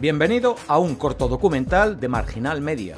Bienvenido a un corto documental de Marginal Media.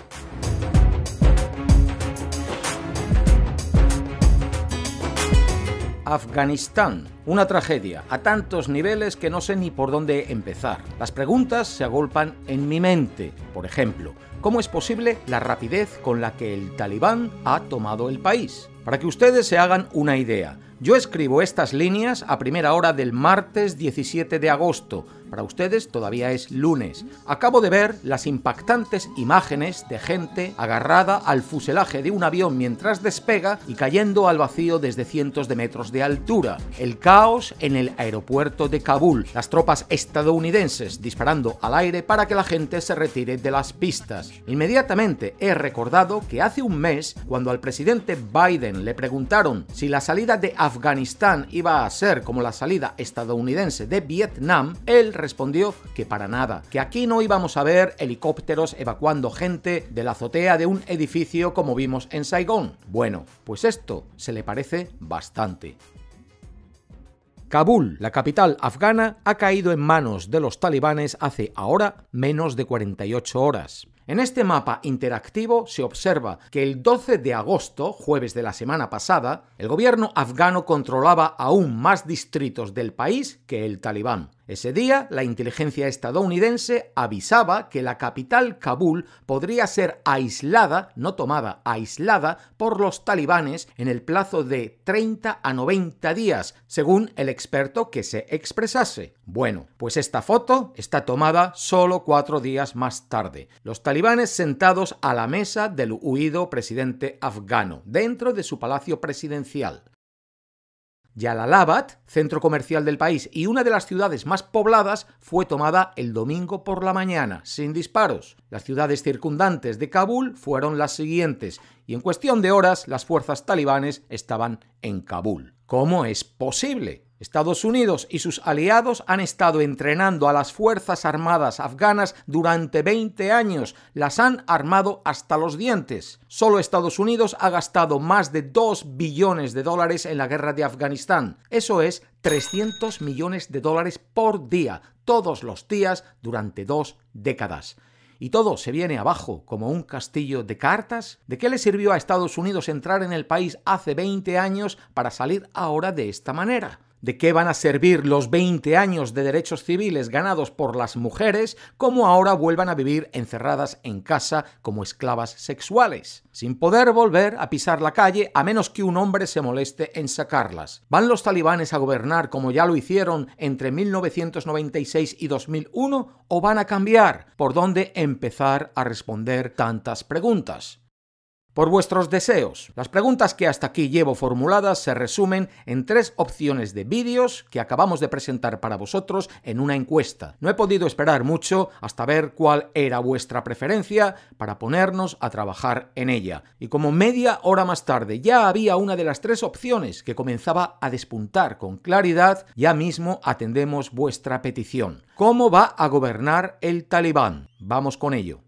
Afganistán, una tragedia a tantos niveles que no sé ni por dónde empezar. Las preguntas se agolpan en mi mente. Por ejemplo, ¿cómo es posible la rapidez con la que el talibán ha tomado el país? Para que ustedes se hagan una idea, yo escribo estas líneas a primera hora del martes 17 de agosto. Para ustedes todavía es lunes. Acabo de ver las impactantes imágenes de gente agarrada al fuselaje de un avión mientras despega y cayendo al vacío desde cientos de metros de altura. El caos en el aeropuerto de Kabul. Las tropas estadounidenses disparando al aire para que la gente se retire de las pistas. Inmediatamente he recordado que hace un mes, cuando al presidente Biden le preguntaron si la salida de Afganistán iba a ser como la salida estadounidense de Vietnam, él respondió que para nada, que aquí no íbamos a ver helicópteros evacuando gente de la azotea de un edificio como vimos en Saigón. Bueno, pues esto se le parece bastante. Kabul, la capital afgana, ha caído en manos de los talibanes hace ahora menos de 48 horas. En este mapa interactivo se observa que el 12 de agosto, jueves de la semana pasada, el gobierno afgano controlaba aún más distritos del país que el talibán. Ese día, la inteligencia estadounidense avisaba que la capital Kabul podría ser aislada, no tomada, aislada por los talibanes en el plazo de 30 a 90 días, según el experto que se expresase. Bueno, pues esta foto está tomada solo cuatro días más tarde. Los talibanes sentados a la mesa del huido presidente afgano, dentro de su palacio presidencial. Yalalabad, centro comercial del país y una de las ciudades más pobladas, fue tomada el domingo por la mañana, sin disparos. Las ciudades circundantes de Kabul fueron las siguientes, y en cuestión de horas las fuerzas talibanes estaban en Kabul. ¿Cómo es posible? Estados Unidos y sus aliados han estado entrenando a las Fuerzas Armadas afganas durante 20 años, las han armado hasta los dientes. Solo Estados Unidos ha gastado más de 2 billones de dólares en la guerra de Afganistán. Eso es 300 millones de dólares por día, todos los días, durante dos décadas y todo se viene abajo como un castillo de cartas? ¿De qué le sirvió a Estados Unidos entrar en el país hace 20 años para salir ahora de esta manera? de qué van a servir los 20 años de derechos civiles ganados por las mujeres, como ahora vuelvan a vivir encerradas en casa como esclavas sexuales, sin poder volver a pisar la calle a menos que un hombre se moleste en sacarlas. ¿Van los talibanes a gobernar como ya lo hicieron entre 1996 y 2001 o van a cambiar? ¿Por dónde empezar a responder tantas preguntas? por vuestros deseos. Las preguntas que hasta aquí llevo formuladas se resumen en tres opciones de vídeos que acabamos de presentar para vosotros en una encuesta. No he podido esperar mucho hasta ver cuál era vuestra preferencia para ponernos a trabajar en ella. Y como media hora más tarde ya había una de las tres opciones que comenzaba a despuntar con claridad, ya mismo atendemos vuestra petición. ¿Cómo va a gobernar el talibán? Vamos con ello.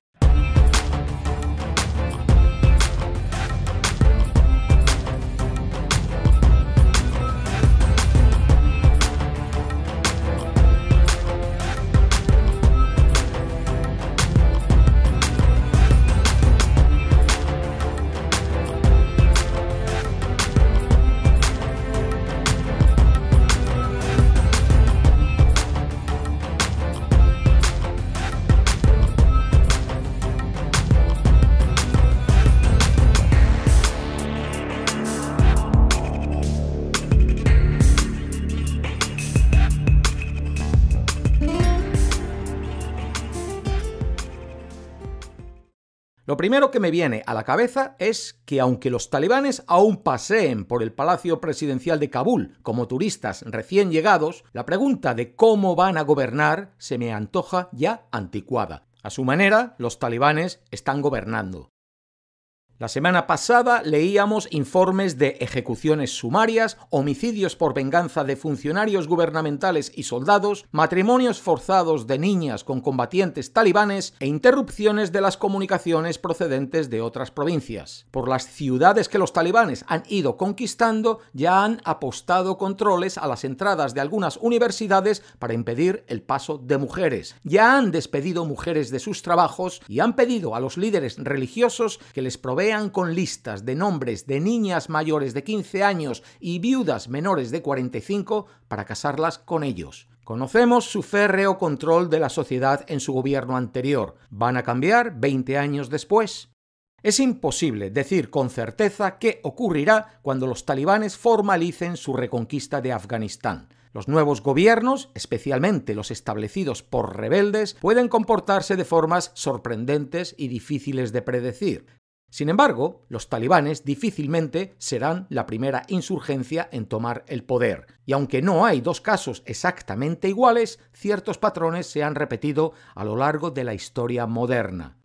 Lo primero que me viene a la cabeza es que aunque los talibanes aún paseen por el Palacio Presidencial de Kabul como turistas recién llegados, la pregunta de cómo van a gobernar se me antoja ya anticuada. A su manera, los talibanes están gobernando. La semana pasada leíamos informes de ejecuciones sumarias, homicidios por venganza de funcionarios gubernamentales y soldados, matrimonios forzados de niñas con combatientes talibanes e interrupciones de las comunicaciones procedentes de otras provincias. Por las ciudades que los talibanes han ido conquistando ya han apostado controles a las entradas de algunas universidades para impedir el paso de mujeres. Ya han despedido mujeres de sus trabajos y han pedido a los líderes religiosos que les provean con listas de nombres de niñas mayores de 15 años y viudas menores de 45 para casarlas con ellos. Conocemos su férreo control de la sociedad en su gobierno anterior. ¿Van a cambiar 20 años después? Es imposible decir con certeza qué ocurrirá cuando los talibanes formalicen su reconquista de Afganistán. Los nuevos gobiernos, especialmente los establecidos por rebeldes, pueden comportarse de formas sorprendentes y difíciles de predecir. Sin embargo, los talibanes difícilmente serán la primera insurgencia en tomar el poder, y aunque no hay dos casos exactamente iguales, ciertos patrones se han repetido a lo largo de la historia moderna.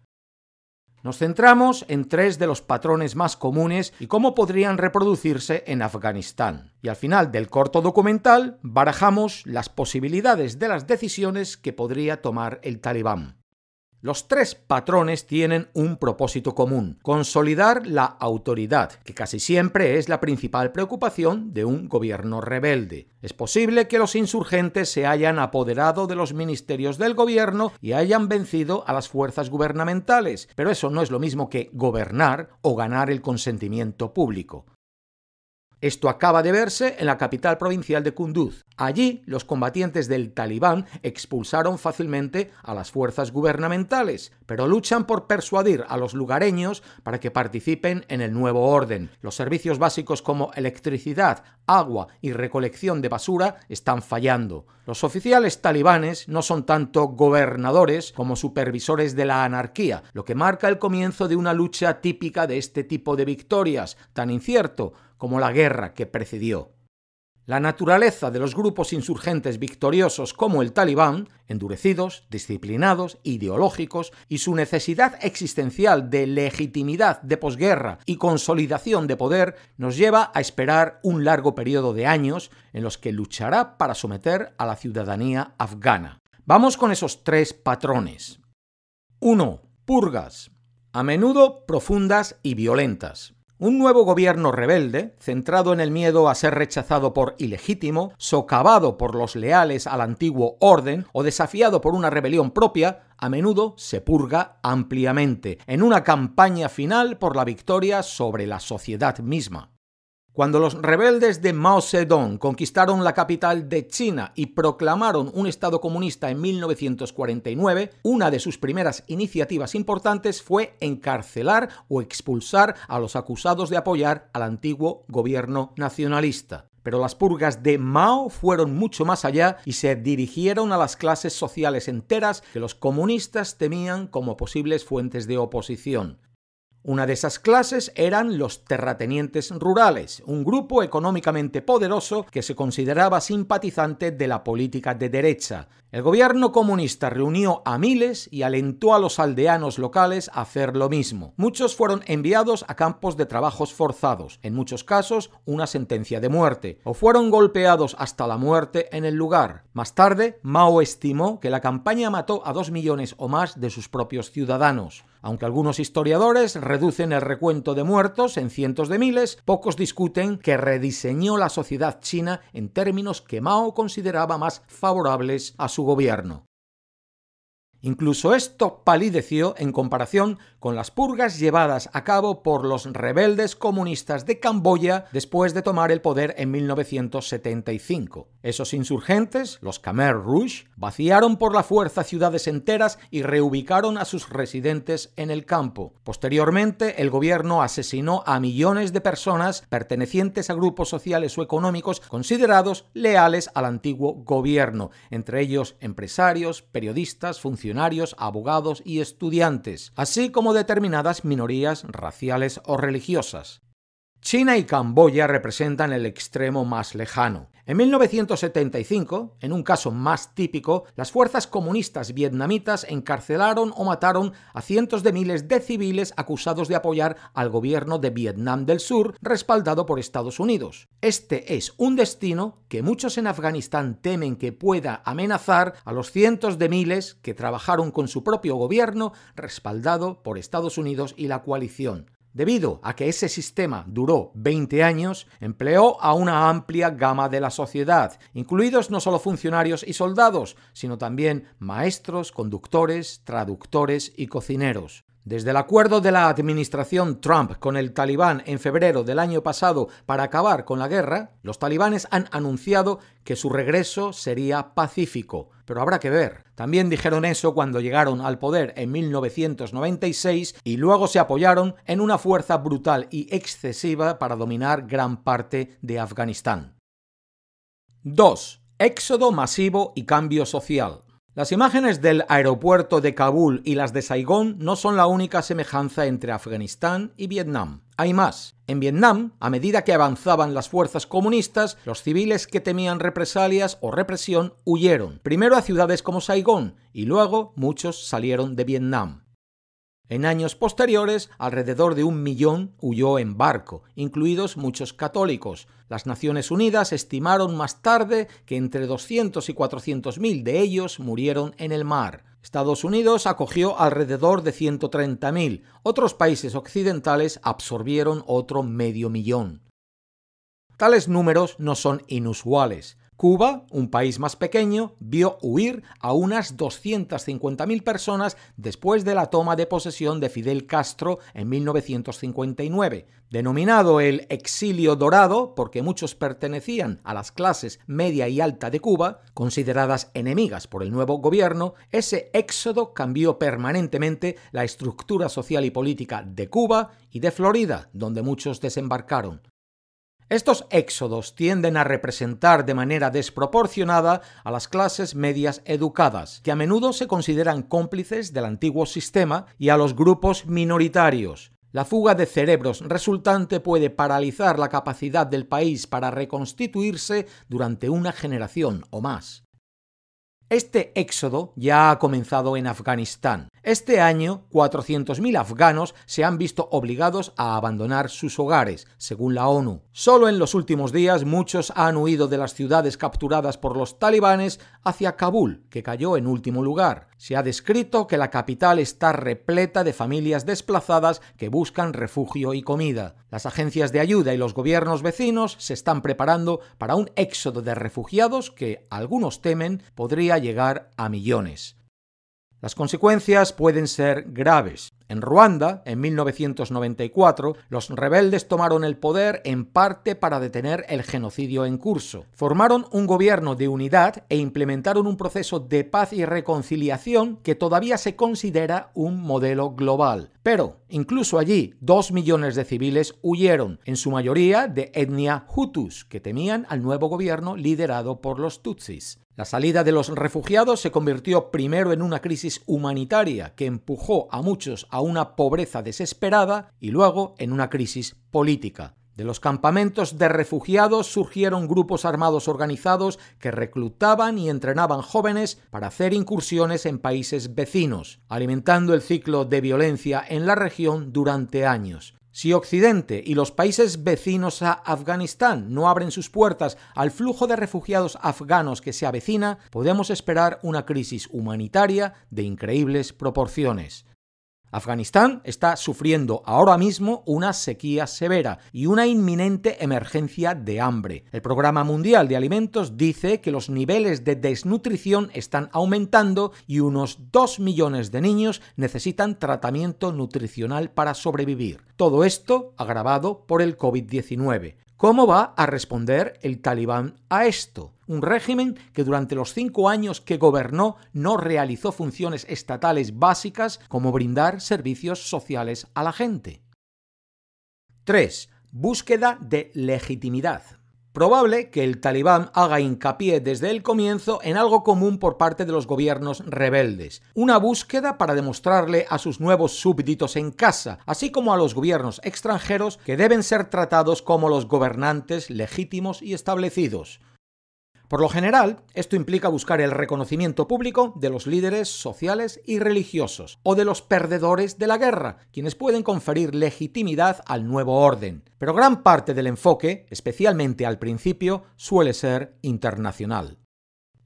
Nos centramos en tres de los patrones más comunes y cómo podrían reproducirse en Afganistán. Y al final del corto documental barajamos las posibilidades de las decisiones que podría tomar el talibán. Los tres patrones tienen un propósito común, consolidar la autoridad, que casi siempre es la principal preocupación de un gobierno rebelde. Es posible que los insurgentes se hayan apoderado de los ministerios del gobierno y hayan vencido a las fuerzas gubernamentales, pero eso no es lo mismo que gobernar o ganar el consentimiento público. Esto acaba de verse en la capital provincial de Kunduz. Allí, los combatientes del talibán expulsaron fácilmente a las fuerzas gubernamentales, pero luchan por persuadir a los lugareños para que participen en el nuevo orden. Los servicios básicos como electricidad, agua y recolección de basura están fallando. Los oficiales talibanes no son tanto gobernadores como supervisores de la anarquía, lo que marca el comienzo de una lucha típica de este tipo de victorias, tan incierto, como la guerra que precedió. La naturaleza de los grupos insurgentes victoriosos como el talibán, endurecidos, disciplinados, ideológicos, y su necesidad existencial de legitimidad de posguerra y consolidación de poder, nos lleva a esperar un largo periodo de años en los que luchará para someter a la ciudadanía afgana. Vamos con esos tres patrones. 1. Purgas, a menudo profundas y violentas. Un nuevo gobierno rebelde, centrado en el miedo a ser rechazado por ilegítimo, socavado por los leales al antiguo orden o desafiado por una rebelión propia, a menudo se purga ampliamente, en una campaña final por la victoria sobre la sociedad misma. Cuando los rebeldes de Mao Zedong conquistaron la capital de China y proclamaron un Estado comunista en 1949, una de sus primeras iniciativas importantes fue encarcelar o expulsar a los acusados de apoyar al antiguo gobierno nacionalista pero las purgas de Mao fueron mucho más allá y se dirigieron a las clases sociales enteras que los comunistas temían como posibles fuentes de oposición. Una de esas clases eran los terratenientes rurales, un grupo económicamente poderoso que se consideraba simpatizante de la política de derecha. El gobierno comunista reunió a miles y alentó a los aldeanos locales a hacer lo mismo. Muchos fueron enviados a campos de trabajos forzados, en muchos casos una sentencia de muerte, o fueron golpeados hasta la muerte en el lugar. Más tarde, Mao estimó que la campaña mató a dos millones o más de sus propios ciudadanos. Aunque algunos historiadores reducen el recuento de muertos en cientos de miles, pocos discuten que rediseñó la sociedad china en términos que Mao consideraba más favorables a su gobierno. Incluso esto palideció en comparación con las purgas llevadas a cabo por los rebeldes comunistas de Camboya después de tomar el poder en 1975. Esos insurgentes, los Khmer Rouge, vaciaron por la fuerza ciudades enteras y reubicaron a sus residentes en el campo. Posteriormente, el gobierno asesinó a millones de personas pertenecientes a grupos sociales o económicos considerados leales al antiguo gobierno, entre ellos empresarios, periodistas, funcionarios, abogados y estudiantes, así como determinadas minorías raciales o religiosas. China y Camboya representan el extremo más lejano. En 1975, en un caso más típico, las fuerzas comunistas vietnamitas encarcelaron o mataron a cientos de miles de civiles acusados de apoyar al gobierno de Vietnam del Sur, respaldado por Estados Unidos. Este es un destino que muchos en Afganistán temen que pueda amenazar a los cientos de miles que trabajaron con su propio gobierno, respaldado por Estados Unidos y la coalición. Debido a que ese sistema duró 20 años, empleó a una amplia gama de la sociedad, incluidos no solo funcionarios y soldados, sino también maestros, conductores, traductores y cocineros. Desde el acuerdo de la administración Trump con el talibán en febrero del año pasado para acabar con la guerra, los talibanes han anunciado que su regreso sería pacífico, pero habrá que ver. También dijeron eso cuando llegaron al poder en 1996 y luego se apoyaron en una fuerza brutal y excesiva para dominar gran parte de Afganistán. 2. Éxodo masivo y cambio social. Las imágenes del aeropuerto de Kabul y las de Saigón no son la única semejanza entre Afganistán y Vietnam. Hay más. En Vietnam, a medida que avanzaban las fuerzas comunistas, los civiles que temían represalias o represión huyeron, primero a ciudades como Saigón y luego muchos salieron de Vietnam. En años posteriores, alrededor de un millón huyó en barco, incluidos muchos católicos. Las Naciones Unidas estimaron más tarde que entre 200 y 400 mil de ellos murieron en el mar. Estados Unidos acogió alrededor de 130 mil. Otros países occidentales absorbieron otro medio millón. Tales números no son inusuales. Cuba, un país más pequeño, vio huir a unas 250.000 personas después de la toma de posesión de Fidel Castro en 1959. Denominado el exilio dorado, porque muchos pertenecían a las clases media y alta de Cuba, consideradas enemigas por el nuevo gobierno, ese éxodo cambió permanentemente la estructura social y política de Cuba y de Florida, donde muchos desembarcaron. Estos éxodos tienden a representar de manera desproporcionada a las clases medias educadas, que a menudo se consideran cómplices del antiguo sistema, y a los grupos minoritarios. La fuga de cerebros resultante puede paralizar la capacidad del país para reconstituirse durante una generación o más. Este éxodo ya ha comenzado en Afganistán. Este año, 400.000 afganos se han visto obligados a abandonar sus hogares, según la ONU. Solo en los últimos días muchos han huido de las ciudades capturadas por los talibanes hacia Kabul, que cayó en último lugar. Se ha descrito que la capital está repleta de familias desplazadas que buscan refugio y comida. Las agencias de ayuda y los gobiernos vecinos se están preparando para un éxodo de refugiados que algunos temen podría llegar a millones. Las consecuencias pueden ser graves. En Ruanda, en 1994, los rebeldes tomaron el poder en parte para detener el genocidio en curso. Formaron un gobierno de unidad e implementaron un proceso de paz y reconciliación que todavía se considera un modelo global. Pero, incluso allí, dos millones de civiles huyeron, en su mayoría de etnia hutus, que temían al nuevo gobierno liderado por los tutsis. La salida de los refugiados se convirtió primero en una crisis humanitaria que empujó a muchos a una pobreza desesperada y luego en una crisis política. De los campamentos de refugiados surgieron grupos armados organizados que reclutaban y entrenaban jóvenes para hacer incursiones en países vecinos, alimentando el ciclo de violencia en la región durante años. Si Occidente y los países vecinos a Afganistán no abren sus puertas al flujo de refugiados afganos que se avecina, podemos esperar una crisis humanitaria de increíbles proporciones. Afganistán está sufriendo ahora mismo una sequía severa y una inminente emergencia de hambre. El Programa Mundial de Alimentos dice que los niveles de desnutrición están aumentando y unos 2 millones de niños necesitan tratamiento nutricional para sobrevivir. Todo esto agravado por el COVID-19. ¿Cómo va a responder el talibán a esto? un régimen que durante los cinco años que gobernó no realizó funciones estatales básicas como brindar servicios sociales a la gente. 3. Búsqueda de legitimidad. Probable que el talibán haga hincapié desde el comienzo en algo común por parte de los gobiernos rebeldes, una búsqueda para demostrarle a sus nuevos súbditos en casa, así como a los gobiernos extranjeros que deben ser tratados como los gobernantes legítimos y establecidos, por lo general, esto implica buscar el reconocimiento público de los líderes sociales y religiosos, o de los perdedores de la guerra, quienes pueden conferir legitimidad al nuevo orden. Pero gran parte del enfoque, especialmente al principio, suele ser internacional.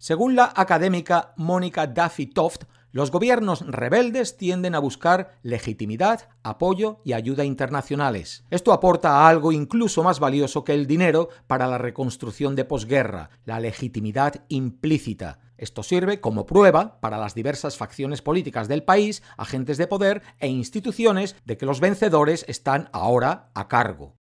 Según la académica Mónica Duffy Toft, los gobiernos rebeldes tienden a buscar legitimidad, apoyo y ayuda internacionales. Esto aporta a algo incluso más valioso que el dinero para la reconstrucción de posguerra, la legitimidad implícita. Esto sirve como prueba para las diversas facciones políticas del país, agentes de poder e instituciones de que los vencedores están ahora a cargo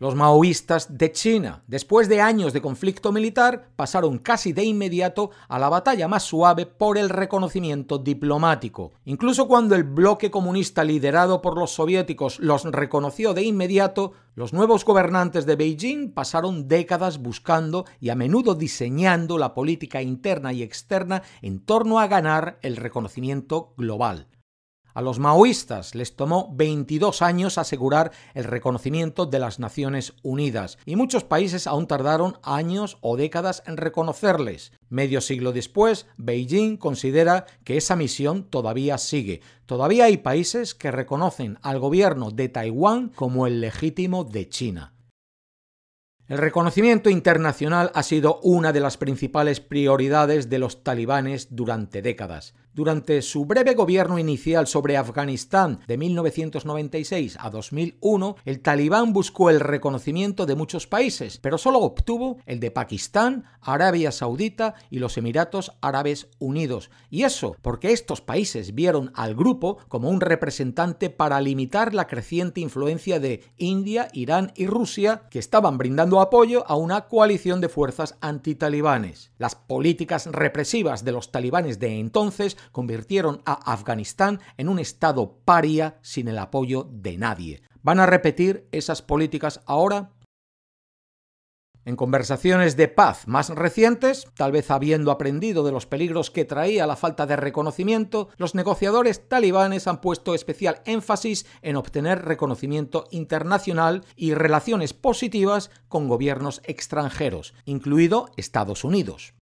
los maoístas de China. Después de años de conflicto militar, pasaron casi de inmediato a la batalla más suave por el reconocimiento diplomático. Incluso cuando el bloque comunista liderado por los soviéticos los reconoció de inmediato, los nuevos gobernantes de Beijing pasaron décadas buscando y a menudo diseñando la política interna y externa en torno a ganar el reconocimiento global. A los maoístas les tomó 22 años asegurar el reconocimiento de las Naciones Unidas y muchos países aún tardaron años o décadas en reconocerles. Medio siglo después, Beijing considera que esa misión todavía sigue. Todavía hay países que reconocen al gobierno de Taiwán como el legítimo de China. El reconocimiento internacional ha sido una de las principales prioridades de los talibanes durante décadas. Durante su breve gobierno inicial sobre Afganistán de 1996 a 2001, el talibán buscó el reconocimiento de muchos países, pero solo obtuvo el de Pakistán, Arabia Saudita y los Emiratos Árabes Unidos. Y eso porque estos países vieron al grupo como un representante para limitar la creciente influencia de India, Irán y Rusia que estaban brindando apoyo a una coalición de fuerzas antitalibanes. Las políticas represivas de los talibanes de entonces convirtieron a Afganistán en un estado paria sin el apoyo de nadie. ¿Van a repetir esas políticas ahora? En conversaciones de paz más recientes, tal vez habiendo aprendido de los peligros que traía la falta de reconocimiento, los negociadores talibanes han puesto especial énfasis en obtener reconocimiento internacional y relaciones positivas con gobiernos extranjeros, incluido Estados Unidos.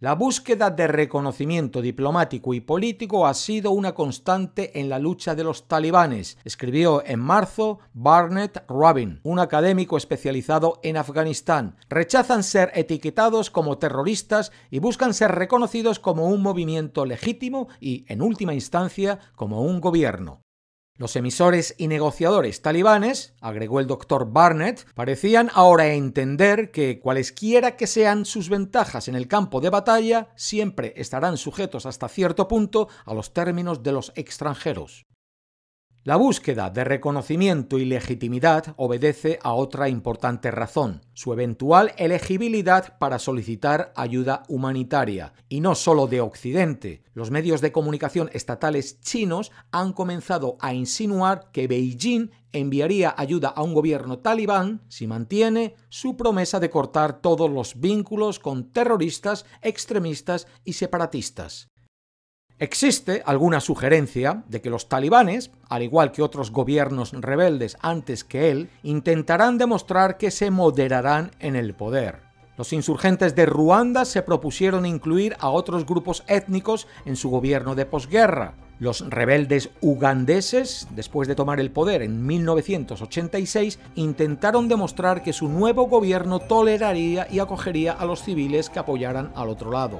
La búsqueda de reconocimiento diplomático y político ha sido una constante en la lucha de los talibanes, escribió en marzo Barnett Rabin, un académico especializado en Afganistán. Rechazan ser etiquetados como terroristas y buscan ser reconocidos como un movimiento legítimo y, en última instancia, como un gobierno. Los emisores y negociadores talibanes, agregó el doctor Barnett, parecían ahora entender que cualesquiera que sean sus ventajas en el campo de batalla, siempre estarán sujetos hasta cierto punto a los términos de los extranjeros. La búsqueda de reconocimiento y legitimidad obedece a otra importante razón, su eventual elegibilidad para solicitar ayuda humanitaria, y no solo de Occidente. Los medios de comunicación estatales chinos han comenzado a insinuar que Beijing enviaría ayuda a un gobierno talibán si mantiene su promesa de cortar todos los vínculos con terroristas, extremistas y separatistas. Existe alguna sugerencia de que los talibanes, al igual que otros gobiernos rebeldes antes que él, intentarán demostrar que se moderarán en el poder. Los insurgentes de Ruanda se propusieron incluir a otros grupos étnicos en su gobierno de posguerra. Los rebeldes ugandeses, después de tomar el poder en 1986, intentaron demostrar que su nuevo gobierno toleraría y acogería a los civiles que apoyaran al otro lado.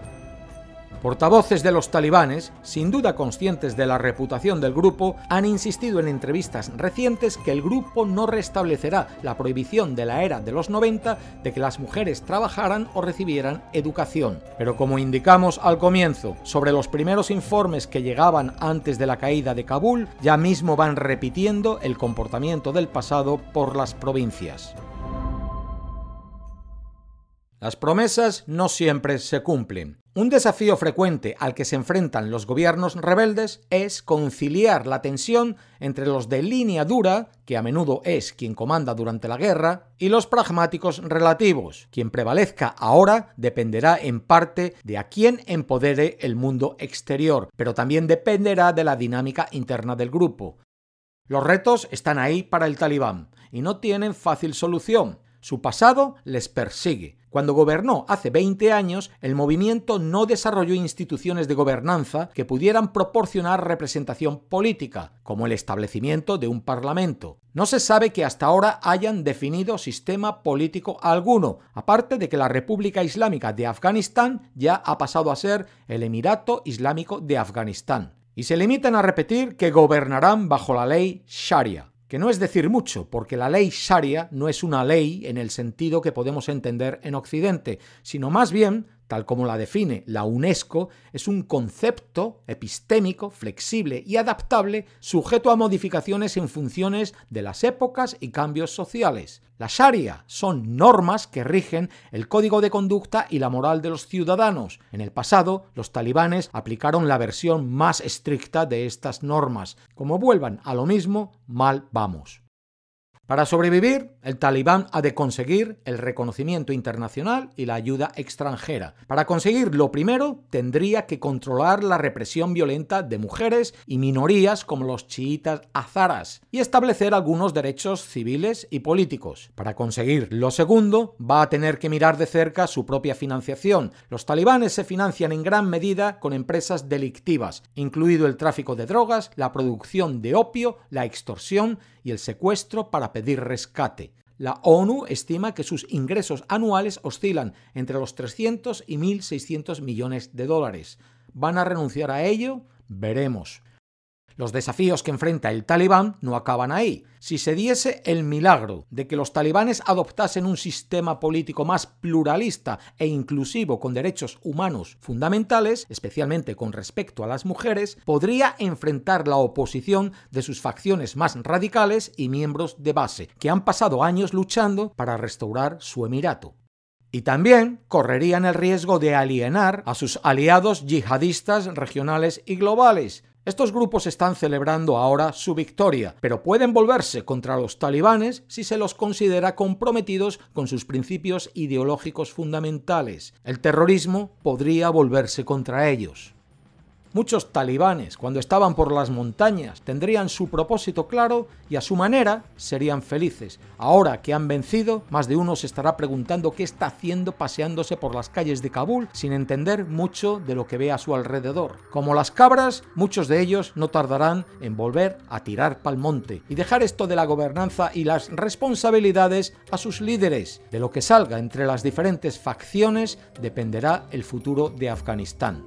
Portavoces de los talibanes, sin duda conscientes de la reputación del grupo, han insistido en entrevistas recientes que el grupo no restablecerá la prohibición de la era de los 90 de que las mujeres trabajaran o recibieran educación. Pero como indicamos al comienzo, sobre los primeros informes que llegaban antes de la caída de Kabul, ya mismo van repitiendo el comportamiento del pasado por las provincias. Las promesas no siempre se cumplen. Un desafío frecuente al que se enfrentan los gobiernos rebeldes es conciliar la tensión entre los de línea dura, que a menudo es quien comanda durante la guerra, y los pragmáticos relativos. Quien prevalezca ahora dependerá en parte de a quién empodere el mundo exterior, pero también dependerá de la dinámica interna del grupo. Los retos están ahí para el talibán y no tienen fácil solución. Su pasado les persigue. Cuando gobernó hace 20 años, el movimiento no desarrolló instituciones de gobernanza que pudieran proporcionar representación política, como el establecimiento de un parlamento. No se sabe que hasta ahora hayan definido sistema político alguno, aparte de que la República Islámica de Afganistán ya ha pasado a ser el Emirato Islámico de Afganistán. Y se limitan a repetir que gobernarán bajo la ley Sharia que no es decir mucho, porque la ley sharia no es una ley en el sentido que podemos entender en Occidente, sino más bien tal como la define la UNESCO, es un concepto epistémico, flexible y adaptable, sujeto a modificaciones en funciones de las épocas y cambios sociales. La Sharia son normas que rigen el código de conducta y la moral de los ciudadanos. En el pasado, los talibanes aplicaron la versión más estricta de estas normas. Como vuelvan a lo mismo, mal vamos. Para sobrevivir, el talibán ha de conseguir el reconocimiento internacional y la ayuda extranjera. Para conseguir lo primero, tendría que controlar la represión violenta de mujeres y minorías como los chiitas azaras y establecer algunos derechos civiles y políticos. Para conseguir lo segundo, va a tener que mirar de cerca su propia financiación. Los talibanes se financian en gran medida con empresas delictivas, incluido el tráfico de drogas, la producción de opio, la extorsión y el secuestro para pedir rescate. La ONU estima que sus ingresos anuales oscilan entre los 300 y 1.600 millones de dólares. ¿Van a renunciar a ello? Veremos. Los desafíos que enfrenta el talibán no acaban ahí. Si se diese el milagro de que los talibanes adoptasen un sistema político más pluralista e inclusivo con derechos humanos fundamentales, especialmente con respecto a las mujeres, podría enfrentar la oposición de sus facciones más radicales y miembros de base, que han pasado años luchando para restaurar su emirato. Y también correrían el riesgo de alienar a sus aliados yihadistas regionales y globales, estos grupos están celebrando ahora su victoria, pero pueden volverse contra los talibanes si se los considera comprometidos con sus principios ideológicos fundamentales. El terrorismo podría volverse contra ellos. Muchos talibanes, cuando estaban por las montañas, tendrían su propósito claro y a su manera serían felices. Ahora que han vencido, más de uno se estará preguntando qué está haciendo paseándose por las calles de Kabul sin entender mucho de lo que ve a su alrededor. Como las cabras, muchos de ellos no tardarán en volver a tirar pal monte y dejar esto de la gobernanza y las responsabilidades a sus líderes. De lo que salga entre las diferentes facciones dependerá el futuro de Afganistán.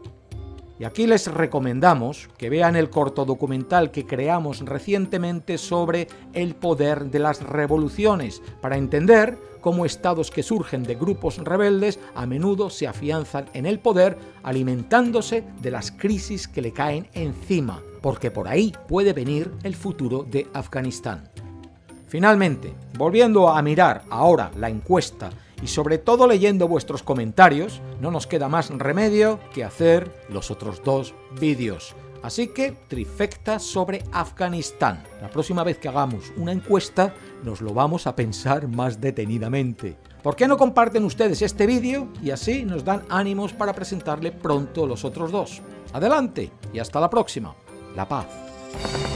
Y aquí les recomendamos que vean el corto documental que creamos recientemente sobre el poder de las revoluciones, para entender cómo estados que surgen de grupos rebeldes a menudo se afianzan en el poder alimentándose de las crisis que le caen encima, porque por ahí puede venir el futuro de Afganistán. Finalmente, volviendo a mirar ahora la encuesta y sobre todo leyendo vuestros comentarios, no nos queda más remedio que hacer los otros dos vídeos. Así que trifecta sobre Afganistán. La próxima vez que hagamos una encuesta nos lo vamos a pensar más detenidamente. ¿Por qué no comparten ustedes este vídeo y así nos dan ánimos para presentarle pronto los otros dos? Adelante y hasta la próxima. La paz.